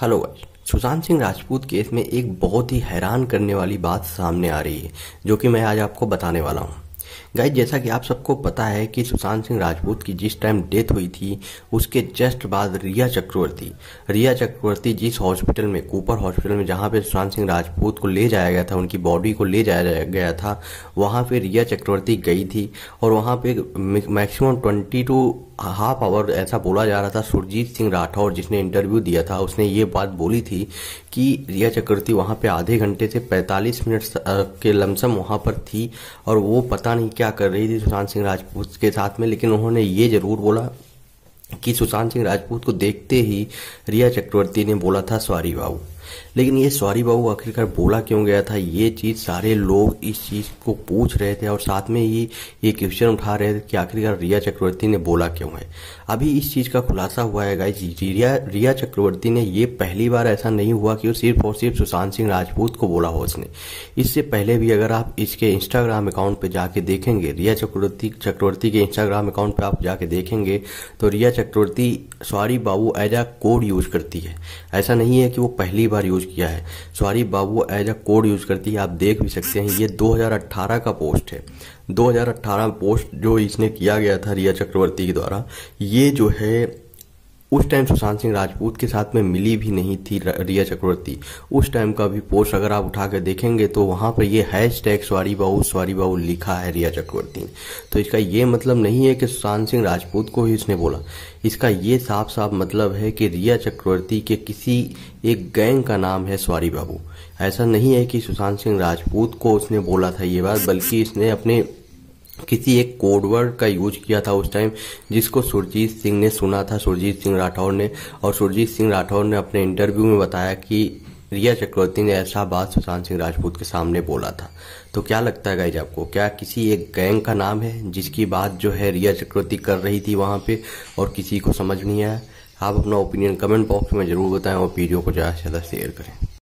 hello guys Sushant Singh Rajput case में एक बहुत ही हैरान करने वाली बात सामने आ रही है जो कि मैं आज आपको बताने वाला हूँ गाइज जैसा कि आप सबको पता है कि सुशांत सिंह राजपूत की जिस टाइम डेथ हुई थी उसके जस्ट बाद रिया चक्रवर्ती रिया चक्रवर्ती जिस हॉस्पिटल में कूपर हॉस्पिटल में जहां पे सुशांत सिंह राजपूत को ले जाया गया था उनकी बॉडी को ले जाया गया था वहां पे रिया चक्रवर्ती गई थी और वहां पे maximum twenty to half hour ऐसा बोला जा रहा था सुरजीत सिंह राठौर जिसने इंटरव्यू दिया था उसने ये बात बोली थी कि रिया चक्रवर्ती वहां पे आधे घंटे से 45 मिनट के लमसम वहां पर थी और वो पता नहीं कहानी क्या कर रही थी सुशांत सिंह राजपूत के साथ में लेकिन उन्होंने ये जरूर बोला कि सुशांत सिंह राजपूत को देखते ही रिया चक्रवर्ती ने बोला था सॉरी बाबू लेकिन ये सॉरी बाबू आखिरकार बोला क्यों गया था ये चीज़ सारे लोग इस चीज़ को पूछ रहे थे और साथ में ही ये क्वेश्चन उठा रहे थे कि आखिरकार रिया चक्रवर्ती ने बोला क्यों है अभी इस चीज़ का खुलासा हुआ है गाइज रिया रिया चक्रवर्ती ने ये पहली बार ऐसा नहीं हुआ कि वो सिर्फ और सिर्फ सुशांत सिंह राजपूत को बोला हो उसने इससे पहले भी अगर आप इसके इंस्टाग्राम अकाउंट पर जाके देखेंगे रिया चक्रवर्ती चक्रवर्ती के इंस्टाग्राम अकाउंट पर आप जाके देखेंगे तो रिया चक्रवर्ती सॉरी बाबू एज आ कोड यूज करती है ऐसा नहीं है कि वो पहली बार यूज़ किया है सॉरी बाबू एज अ कोड यूज़ करती है आप देख भी सकते हैं ये 2018 का पोस्ट है 2018 पोस्ट जो इसने किया गया था रिया चक्रवर्ती के द्वारा ये जो है उस टाइम सुशांत सिंह राजपूत के साथ में मिली भी नहीं थी रिया चक्रवर्ती उस टाइम का भी पोस्ट अगर आप उठा देखेंगे तो वहां पर ये हैश टैग स्वारी बाहू स्वारी बाबू लिखा है रिया चक्रवर्ती ने तो इसका ये मतलब नहीं है कि सुशांत सिंह राजपूत को ही उसने बोला इसका ये साफ साफ मतलब है कि रिया चक्रवर्ती के किसी एक गैंग का नाम है स्वारी बाबू ऐसा नहीं है कि सुशांत सिंह राजपूत को उसने बोला था ये बात बल्कि इसने अपने किसी एक कोडवर्ड का यूज किया था उस टाइम जिसको सुरजीत सिंह ने सुना था सुरजीत सिंह राठौर ने और सुरजीत सिंह राठौर ने अपने इंटरव्यू में बताया कि रिया चक्रवर्ती ने ऐसा बात सुशांत सिंह राजपूत के सामने बोला था तो क्या लगता है गाइज आपको क्या किसी एक गैंग का नाम है जिसकी बात जो है रिया चक्रवर्ती कर रही थी वहाँ पे और किसी को समझ नहीं आया आप अपना ओपिनियन कमेंट बॉक्स में ज़रूर बताएं और वीडियो को ज़्यादा से ज़्यादा शेयर करें